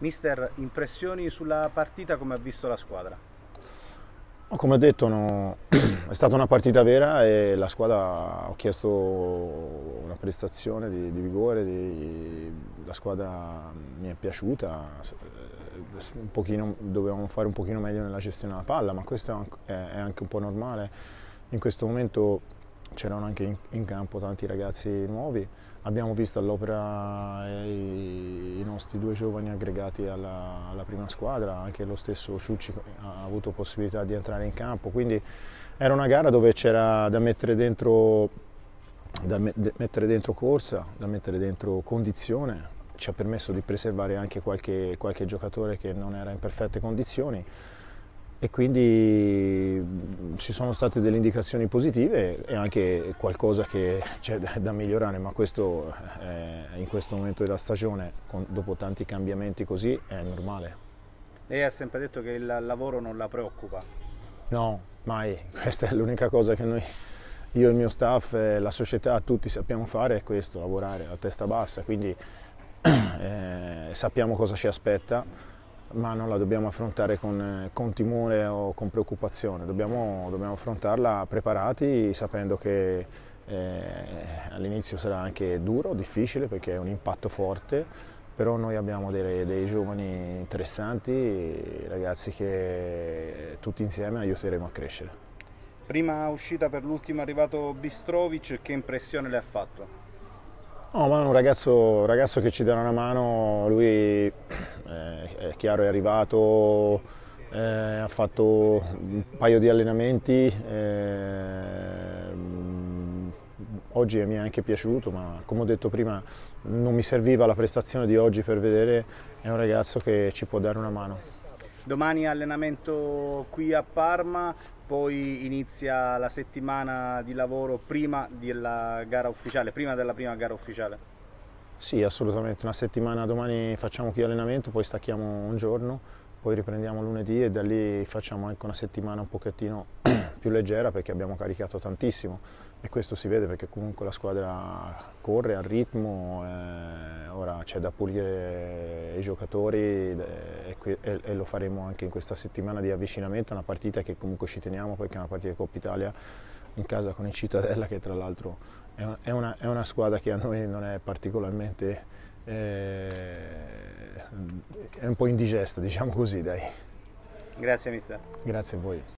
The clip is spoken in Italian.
Mister, impressioni sulla partita, come ha visto la squadra? Come ho detto, no, è stata una partita vera e la squadra ha chiesto una prestazione di, di vigore, di, la squadra mi è piaciuta, eh, pochino, dovevamo fare un pochino meglio nella gestione della palla, ma questo è anche un po' normale. In questo momento c'erano anche in, in campo tanti ragazzi nuovi, abbiamo visto all'opera eh, i questi due giovani aggregati alla, alla prima squadra, anche lo stesso Ciucci ha avuto possibilità di entrare in campo, quindi era una gara dove c'era da mettere dentro, da me, de, mettere dentro corsa, da mettere dentro condizione, ci ha permesso di preservare anche qualche, qualche giocatore che non era in perfette condizioni e quindi ci sono state delle indicazioni positive e anche qualcosa che c'è da migliorare, ma questo eh, in questo momento della stagione, con, dopo tanti cambiamenti così, è normale. Lei ha sempre detto che il lavoro non la preoccupa. No, mai. Questa è l'unica cosa che noi, io, il mio staff, eh, la società, tutti sappiamo fare, è questo, lavorare a testa bassa, quindi eh, sappiamo cosa ci aspetta ma non la dobbiamo affrontare con, eh, con timore o con preoccupazione, dobbiamo, dobbiamo affrontarla preparati sapendo che eh, all'inizio sarà anche duro, difficile perché è un impatto forte, però noi abbiamo dei, dei giovani interessanti, ragazzi che tutti insieme aiuteremo a crescere. Prima uscita per l'ultimo arrivato Bistrovic, che impressione le ha fatto? No, ma è un ragazzo, ragazzo che ci darà una mano, lui è chiaro è arrivato, eh, ha fatto un paio di allenamenti, eh, oggi mi è anche piaciuto, ma come ho detto prima non mi serviva la prestazione di oggi per vedere, è un ragazzo che ci può dare una mano. Domani allenamento qui a Parma, poi inizia la settimana di lavoro prima della gara ufficiale, prima della prima gara ufficiale. Sì, assolutamente, una settimana domani facciamo qui allenamento, poi stacchiamo un giorno, poi riprendiamo lunedì e da lì facciamo anche una settimana un pochettino più leggera perché abbiamo caricato tantissimo e questo si vede perché comunque la squadra corre al ritmo, eh, ora c'è da pulire i giocatori eh, e, e, lo faremo anche in questa settimana di avvicinamento una partita che comunque ci teniamo perché è una partita di Coppa Italia in casa con il Cittadella che tra l'altro è una, è una, squadra che a noi non è particolarmente, eh, è un po' indigesta, diciamo così, dai. Grazie mister. Grazie a voi.